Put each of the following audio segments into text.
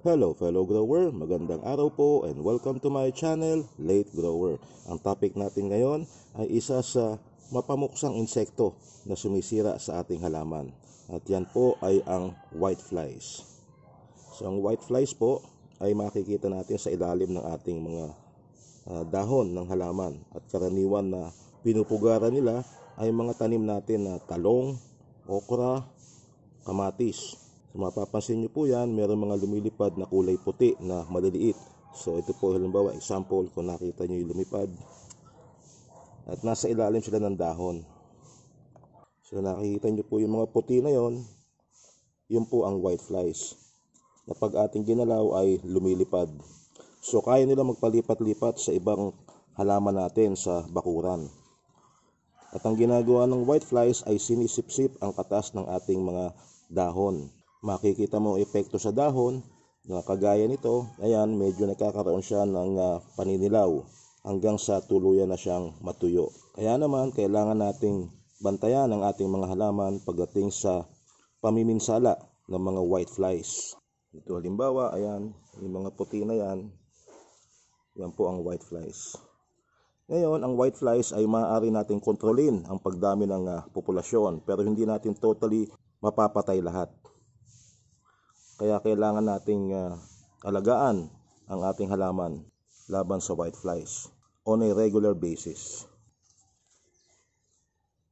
Hello fellow grower, magandang araw po and welcome to my channel, Late Grower. Ang topic natin ngayon ay isa sa mapamuksang insekto na sumisira sa ating halaman. At yan po ay ang white flies. So ang white flies po ay makikita natin sa ilalim ng ating mga uh, dahon ng halaman. At karaniwan na pinupugaran nila ay mga tanim natin na talong, okra, kamatis So mapapansin nyo po yan, meron mga lumilipad na kulay puti na maliliit. So ito po halimbawa example kung nakita nyo yung lumipad. At nasa ilalim sila ng dahon. So nakikita nyo po yung mga puti na yon, yun po ang white flies. Na pag ating ginalaw ay lumilipad. So kaya nila magpalipat-lipat sa ibang halaman natin sa bakuran. At ang ginagawa ng white flies ay sinisipsip ang katas ng ating mga dahon makikita mo epekto sa dahon na kagaya nito, ayan, medyo nakakaroon siya ng uh, paninilaw hanggang sa tuluyan na siyang matuyo. Kaya naman, kailangan nating bantayan ang ating mga halaman pagdating sa pamiminsala ng mga white flies. Ito halimbawa, ayan, yung mga puti na yan, yan po ang white flies. Ngayon, ang white flies ay maaari nating kontrolin ang pagdami ng uh, populasyon pero hindi natin totally mapapatay lahat. Kaya kailangan nating uh, alagaan ang ating halaman laban sa white flies on a regular basis.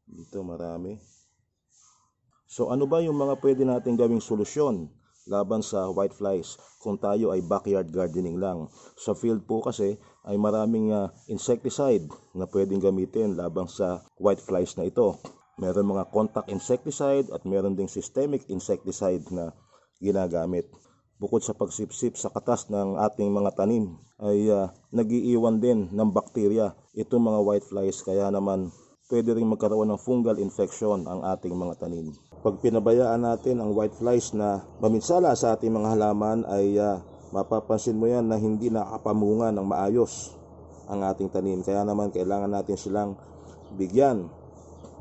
Dito marami. So ano ba yung mga pwede nating gawing solusyon laban sa white flies kung tayo ay backyard gardening lang? Sa field po kasi ay maraming uh, insecticide na pwedeng gamitin laban sa white flies na ito. Meron mga contact insecticide at meron ding systemic insecticide na ginagamit. Bukod sa pagsipsip sa katas ng ating mga tanim ay uh, nagiiwan din ng bakterya itong mga white flies kaya naman pwede rin magkaroon ng fungal infection ang ating mga tanim. Pag pinabayaan natin ang white flies na maminsala sa ating mga halaman ay uh, mapapansin mo yan na hindi nakapamunga ng maayos ang ating tanim. Kaya naman kailangan natin silang bigyan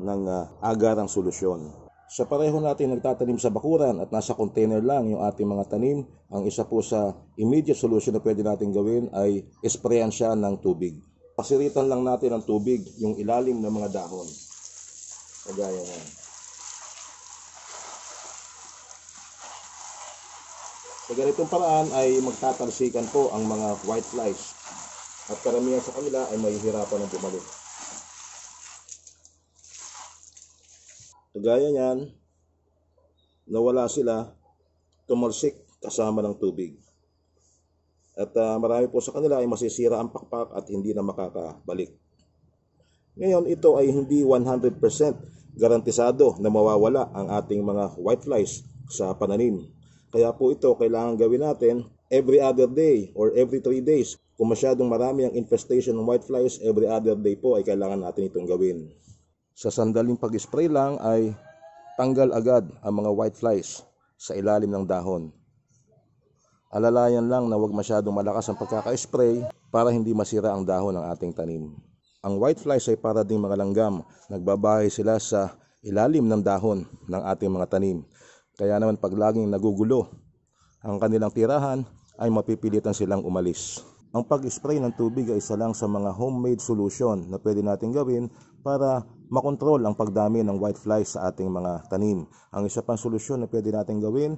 ng uh, agarang solusyon. Sa pareho natin nagtatanim sa bakuran at nasa container lang yung ating mga tanim, ang isa po sa immediate solution na pwede natin gawin ay esprayan siya ng tubig. Pasiritan lang natin ng tubig yung ilalim ng mga dahon. Kagaya nga. Sa ganitong paraan ay magtatalsikan po ang mga white flies at karamihan sa kanila ay mahihirapan ng bumalik. Kagaya niyan, nawala sila, tumalsik kasama ng tubig. At uh, marami po sa kanila ay masisira ang pakpak at hindi na makakabalik. Ngayon, ito ay hindi 100% garantisado na mawawala ang ating mga whiteflies sa pananim. Kaya po ito kailangan gawin natin every other day or every 3 days. Kung masyadong marami ang infestation ng whiteflies, every other day po ay kailangan natin itong gawin. Sa sandaling pag-spray lang ay tanggal agad ang mga white flies sa ilalim ng dahon. Alalayan lang na huwag masyadong malakas ang pagkaka-spray para hindi masira ang dahon ng ating tanim. Ang white whiteflies ay para ding mga langgam, nagbabahay sila sa ilalim ng dahon ng ating mga tanim. Kaya naman pag laging nagugulo ang kanilang tirahan ay mapipilitan silang umalis. Ang pag-spray ng tubig ay isa lang sa mga homemade solution na pwede natin gawin para makontrol ang pagdami ng whiteflies sa ating mga tanim. Ang isa pang solusyon na pwede natin gawin,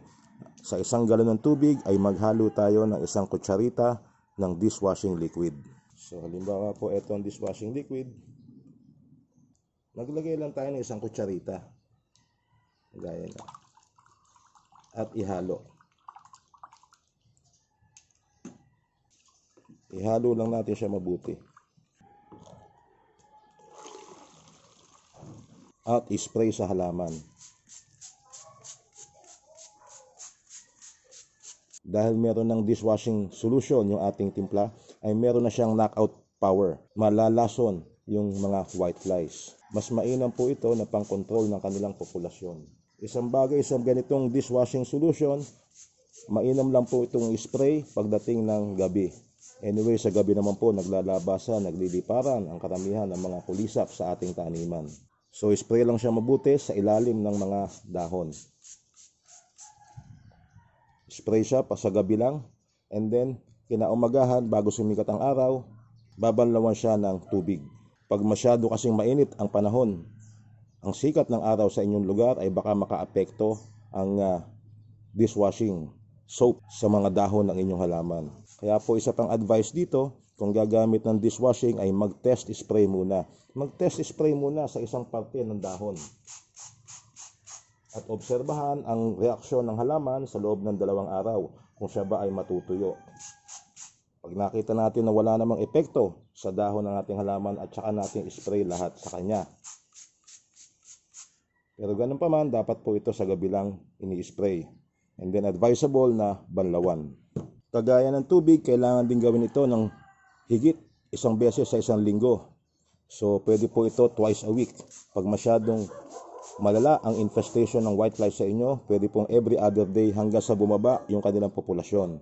sa isang galon ng tubig ay maghalo tayo ng isang kutsarita ng dishwashing liquid. So halimbawa po ito ang dishwashing liquid. Maglagay lang tayo ng isang kutsarita. Gaya na. At ihalo. Ihalo lang natin siya mabuti. at spray sa halaman. Dahil meron ng dishwashing solution yung ating timpla, ay meron na siyang knockout power. Malalason yung mga white flies. Mas mainam po ito na pang-control ng kanilang populasyon. Isang bagay isang ganitong dishwashing solution, mainam lang po itong spray pagdating ng gabi. Anyway, sa gabi naman po, naglalabasa, nagliliparan ang karamihan ng mga kulisap sa ating taniman. So spray lang siya mabuti sa ilalim ng mga dahon. Spray siya pa sa gabi lang and then kinaumagahan bago sumikat ang araw, babanlawan siya ng tubig. Pag masyado kasing mainit ang panahon, ang sikat ng araw sa inyong lugar ay baka makaapekto ang uh, dishwashing soap sa mga dahon ng inyong halaman. Kaya po isa pang advice dito, kung gagamit ng dishwashing ay mag-test spray muna. Mag-test spray muna sa isang parte ng dahon. At obserbahan ang reaksyon ng halaman sa loob ng dalawang araw kung siya ba ay matutuyo. Pag nakita natin na wala namang epekto sa dahon ng ating halaman at saka natin spray lahat sa kanya. Pero ganun pa man, dapat po ito sa gabi lang ini-spray. And then advisable na banlawan. Kagaya ng tubig, kailangan din gawin ito ng higit isang beses sa isang linggo. So, pwede po ito twice a week. Pag masyadong malala ang infestation ng whitefly sa inyo, pwede pong every other day hanggang sa bumaba yung kanilang populasyon.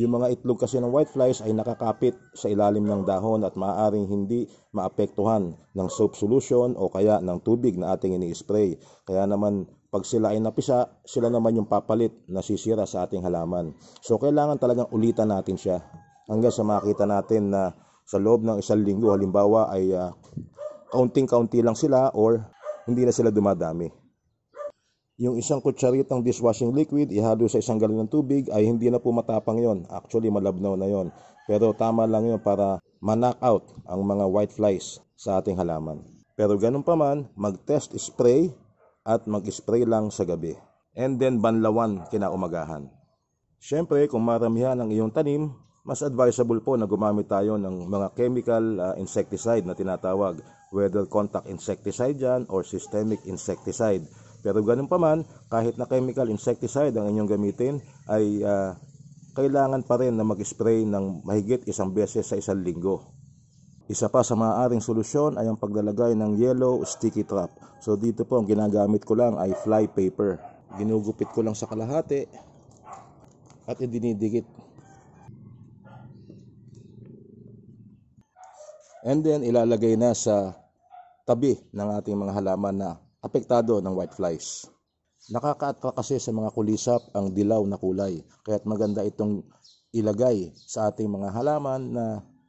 Yung mga itlog kasi ng whiteflies ay nakakapit sa ilalim ng dahon at maaaring hindi maapektuhan ng soap solution o kaya ng tubig na ating ini-spray. Kaya naman pag sila ay napisa, sila naman yung papalit na sisira sa ating halaman. So kailangan talagang ulitan natin siya hanggang sa makita natin na sa loob ng isang linggo halimbawa ay uh, kaunting-kaunti lang sila or hindi na sila dumadami. Yung isang kutsaritang dishwashing liquid ihalo sa isang galon ng tubig ay hindi na po matapang yon. Actually, malabnaw na yon. Pero tama lang yon para manock out ang mga white flies sa ating halaman. Pero ganun pa man, mag-test spray at mag-spray lang sa gabi. And then banlawan kinaumagahan. Siyempre, kung maramihan ang iyong tanim, mas advisable po na gumamit tayo ng mga chemical uh, insecticide na tinatawag, weather contact insecticide yan or systemic insecticide. Pero ganun pa man, kahit na chemical insecticide ang inyong gamitin, ay uh, kailangan pa rin na mag-spray ng mahigit isang beses sa isang linggo. Isa pa sa maaaring solusyon ay ang paglalagay ng yellow sticky trap. So dito po ang ginagamit ko lang ay fly paper. Ginugupit ko lang sa kalahati at idinidikit. And then ilalagay na sa tabi ng ating mga halaman na apektado ng whiteflies. Nakakaatwa kasi sa mga kulisap ang dilaw na kulay. Kaya't maganda itong ilagay sa ating mga halaman na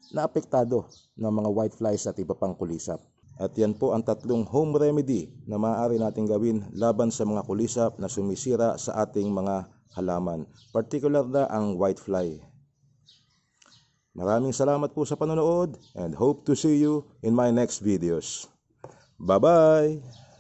na apektado ng mga whiteflies at iba pang kulisap. At yan po ang tatlong home remedy na maaari nating gawin laban sa mga kulisap na sumisira sa ating mga halaman, particular na ang whitefly. Maraming salamat po sa panonood and hope to see you in my next videos. Bye-bye!